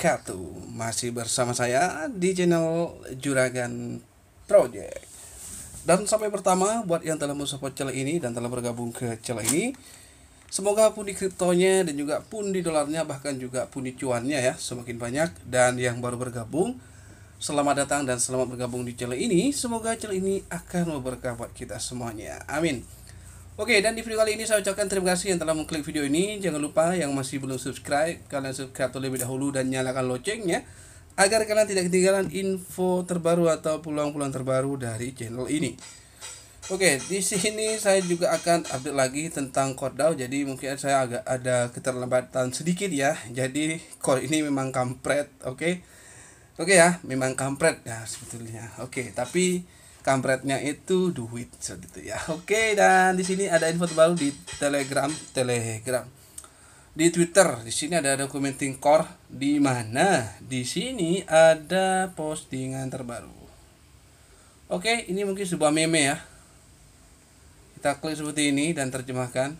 wabarakatuh Masih bersama saya di channel Juragan Project Dan sampai pertama buat yang telah mensupport channel ini dan telah bergabung ke channel ini Semoga pun di kriptonya dan juga pun di dolarnya bahkan juga pun di cuannya ya semakin banyak Dan yang baru bergabung Selamat datang dan selamat bergabung di channel ini Semoga channel ini akan memberkah buat kita semuanya Amin Oke, dan di video kali ini saya ucapkan terima kasih yang telah mengklik video ini. Jangan lupa yang masih belum subscribe, kalian subscribe terlebih dahulu dan nyalakan loncengnya agar kalian tidak ketinggalan info terbaru atau peluang-peluang terbaru dari channel ini. Oke, di sini saya juga akan update lagi tentang kordau Jadi mungkin saya agak ada keterlambatan sedikit ya. Jadi core ini memang kampret, oke. Oke ya, memang kampret ya sebetulnya. Oke, tapi kampretnya itu duit so gitu ya oke dan di sini ada info terbaru di telegram telegram di twitter di sini ada dokumenting core di mana di sini ada postingan terbaru oke ini mungkin sebuah meme ya kita klik seperti ini dan terjemahkan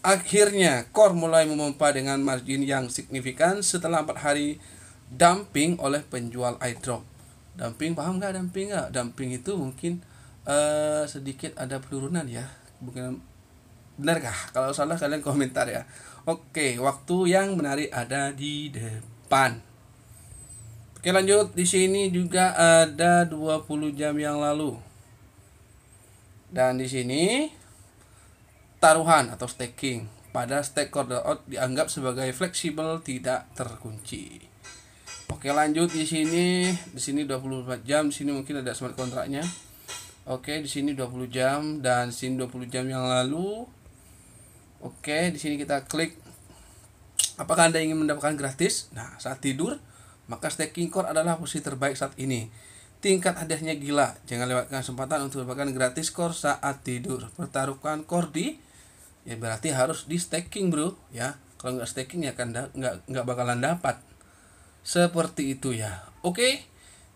akhirnya core mulai memompa dengan margin yang signifikan setelah empat hari dumping oleh penjual airdrop Damping paham nggak damping nggak ah, damping itu mungkin uh, sedikit ada penurunan ya bukan benarkah kalau salah kalian komentar ya oke waktu yang menarik ada di depan oke lanjut di sini juga ada 20 jam yang lalu dan di sini taruhan atau staking pada stake order out dianggap sebagai fleksibel tidak terkunci. Oke lanjut di sini, di sini 24 jam, di sini mungkin ada smart kontraknya. Oke, di sini 20 jam dan di sini 20 jam yang lalu. Oke, di sini kita klik apakah Anda ingin mendapatkan gratis? Nah, saat tidur, maka staking core adalah posisi terbaik saat ini. Tingkat hadiahnya gila. Jangan lewatkan kesempatan untuk mendapatkan gratis core saat tidur. Pertaruhkan core di ya berarti harus di staking, Bro, ya. Kalau nggak staking ya kan nggak nggak bakalan dapat seperti itu ya oke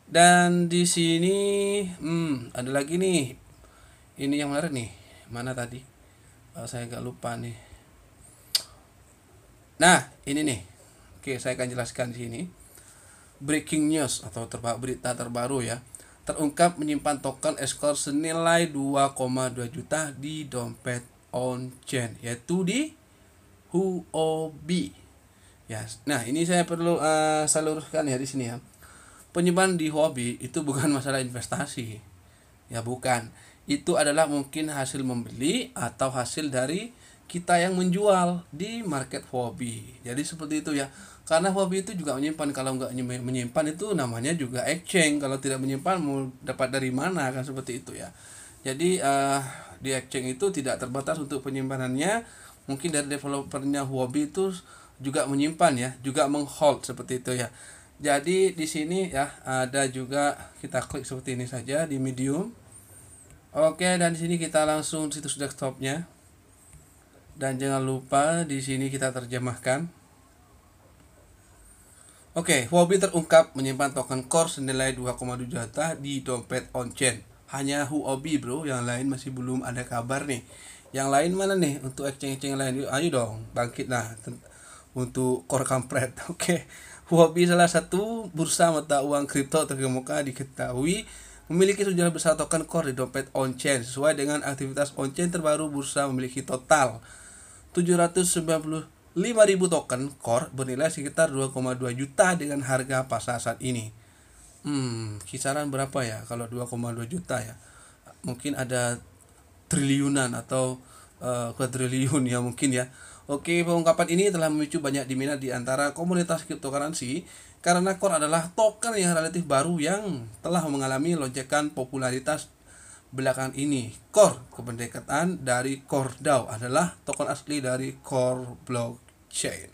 dan di sini hmm, ada lagi nih ini yang menarik nih mana tadi oh, saya nggak lupa nih nah ini nih oke saya akan jelaskan di sini breaking news atau terba berita terbaru ya terungkap menyimpan token escort senilai 2,2 juta di dompet on chain yaitu di Huobi Ya, nah ini saya perlu uh, ya di sini ya. Penyimpanan di hobi itu bukan masalah investasi. Ya bukan. Itu adalah mungkin hasil membeli atau hasil dari kita yang menjual di market hobi. Jadi seperti itu ya. Karena hobi itu juga menyimpan. Kalau nggak menyimpan itu namanya juga exchange. Kalau tidak menyimpan mau dapat dari mana kan seperti itu ya. Jadi uh, di exchange itu tidak terbatas untuk penyimpanannya. Mungkin dari developernya hobi itu juga menyimpan ya, juga menghold seperti itu ya. Jadi di sini ya ada juga kita klik seperti ini saja di medium. Oke, dan di sini kita langsung situs desktopnya. Dan jangan lupa di sini kita terjemahkan. Oke, Huobi terungkap menyimpan token core senilai 2,2 juta di dompet on-chain. Hanya Huobi bro, yang lain masih belum ada kabar nih. Yang lain mana nih untuk exchange-exchange lain? Ayo dong, bangkit nah untuk core kampret oke okay. Huobi salah satu bursa mata uang kripto terkemuka diketahui memiliki sejumlah besar token core di dompet on-chain sesuai dengan aktivitas on-chain terbaru bursa memiliki total 795.000 token core bernilai sekitar 2,2 juta dengan harga pasar saat ini. Hmm, kisaran berapa ya kalau 2,2 juta ya? Mungkin ada triliunan atau uh, eh, kuadriliun ya mungkin ya. Oke, pengungkapan ini telah memicu banyak diminat di antara komunitas cryptocurrency karena Core adalah token yang relatif baru yang telah mengalami lonjakan popularitas belakangan ini. Core, kependekatan dari Core DAO adalah token asli dari Core Blockchain.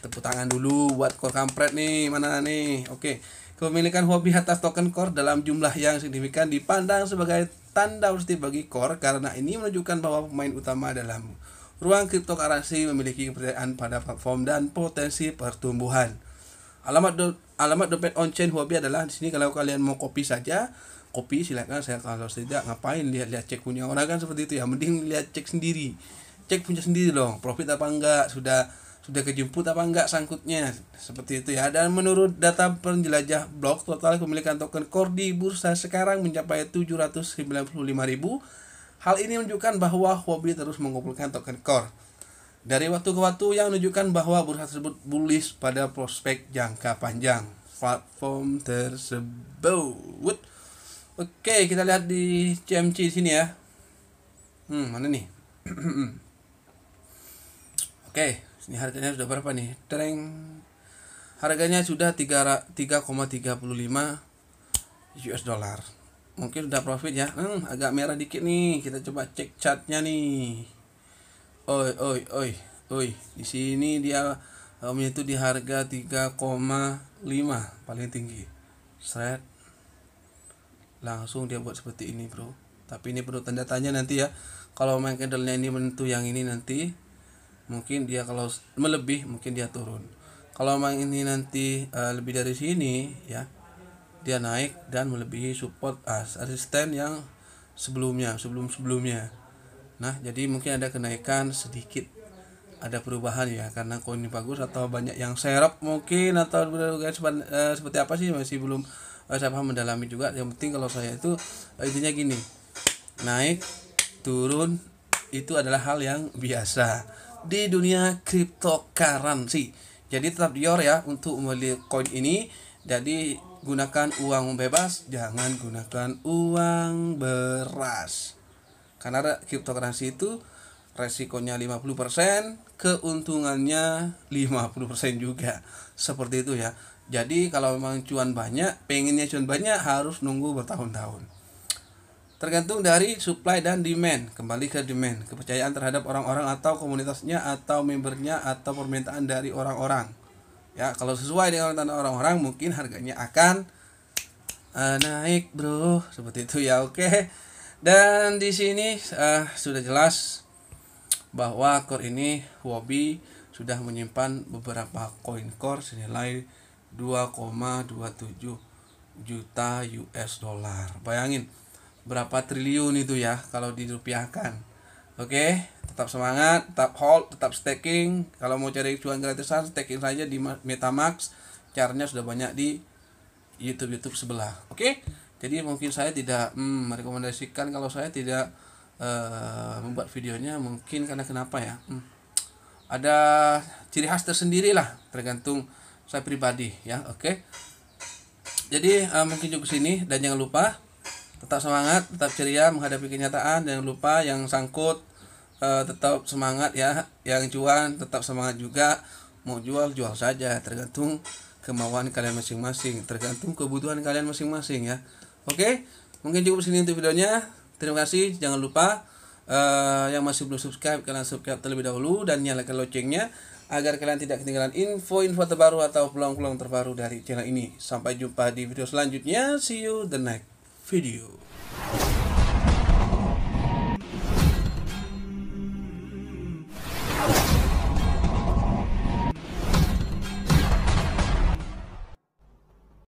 Tepuk tangan dulu buat Core Kampret nih, mana nih? Oke. Kepemilikan hobi atas token core dalam jumlah yang signifikan dipandang sebagai tanda positif bagi core karena ini menunjukkan bahwa pemain utama dalam ruang kriptokarasi memiliki kepercayaan pada platform dan potensi pertumbuhan. Alamat do, alamat dompet on-chain hobi adalah di sini kalau kalian mau kopi saja, kopi silakan saya kalau tidak ngapain lihat-lihat cek punya orang kan seperti itu ya mending lihat cek sendiri cek punya sendiri dong profit apa enggak sudah sudah kejemput apa enggak sangkutnya seperti itu ya dan menurut data penjelajah blog total kepemilikan token core di bursa sekarang mencapai ribu Hal ini menunjukkan bahwa Huobi terus mengumpulkan token core. Dari waktu ke waktu yang menunjukkan bahwa bursa tersebut bullish pada prospek jangka panjang platform tersebut. Oke, kita lihat di CMC di sini ya. Hmm, mana nih? Oke, ini harganya sudah berapa nih? Tereng. Harganya sudah 3,35 US dollar mungkin udah profit ya hmm, agak merah dikit nih kita coba cek chartnya nih oi oi oi oi di sini dia um, itu di harga 3,5 paling tinggi set langsung dia buat seperti ini bro tapi ini perlu tanda tanya nanti ya kalau main candlenya ini menentu yang ini nanti mungkin dia kalau melebih mungkin dia turun kalau main ini nanti uh, lebih dari sini ya dia naik dan melebihi support as resisten yang sebelumnya sebelum sebelumnya nah jadi mungkin ada kenaikan sedikit ada perubahan ya karena koin bagus atau banyak yang serap mungkin atau eh, seperti apa sih masih belum eh, saya paham mendalami juga yang penting kalau saya itu eh, intinya gini naik turun itu adalah hal yang biasa di dunia cryptocurrency jadi tetap dior ya untuk membeli koin ini jadi gunakan uang bebas, jangan gunakan uang beras. Karena cryptocurrency itu resikonya 50%, keuntungannya 50% juga. Seperti itu ya. Jadi kalau memang cuan banyak, pengennya cuan banyak harus nunggu bertahun-tahun. Tergantung dari supply dan demand. Kembali ke demand, kepercayaan terhadap orang-orang atau komunitasnya atau membernya atau permintaan dari orang-orang ya kalau sesuai dengan tanda orang-orang mungkin harganya akan uh, naik bro seperti itu ya oke okay. dan di sini uh, sudah jelas bahwa core ini Huobi sudah menyimpan beberapa koin core senilai 2,27 juta US dollar bayangin berapa triliun itu ya kalau dirupiahkan oke okay? tetap semangat, tetap hold, tetap staking. Kalau mau cari cuan gratisan, staking saja di MetaMax. Caranya sudah banyak di YouTube YouTube sebelah. Oke. Okay? Jadi mungkin saya tidak hmm, merekomendasikan kalau saya tidak uh, membuat videonya mungkin karena kenapa ya? Hmm. Ada ciri khas tersendiri lah tergantung saya pribadi ya. Oke. Okay? Jadi uh, mungkin cukup sini dan jangan lupa tetap semangat, tetap ceria menghadapi kenyataan. Jangan lupa yang sangkut uh, tetap semangat ya yang jual tetap semangat juga mau jual jual saja tergantung kemauan kalian masing-masing tergantung kebutuhan kalian masing-masing ya oke mungkin cukup sini untuk videonya terima kasih jangan lupa uh, yang masih belum subscribe kalian subscribe terlebih dahulu dan nyalakan loncengnya agar kalian tidak ketinggalan info-info terbaru atau peluang-peluang terbaru dari channel ini. Sampai jumpa di video selanjutnya. See you the next video.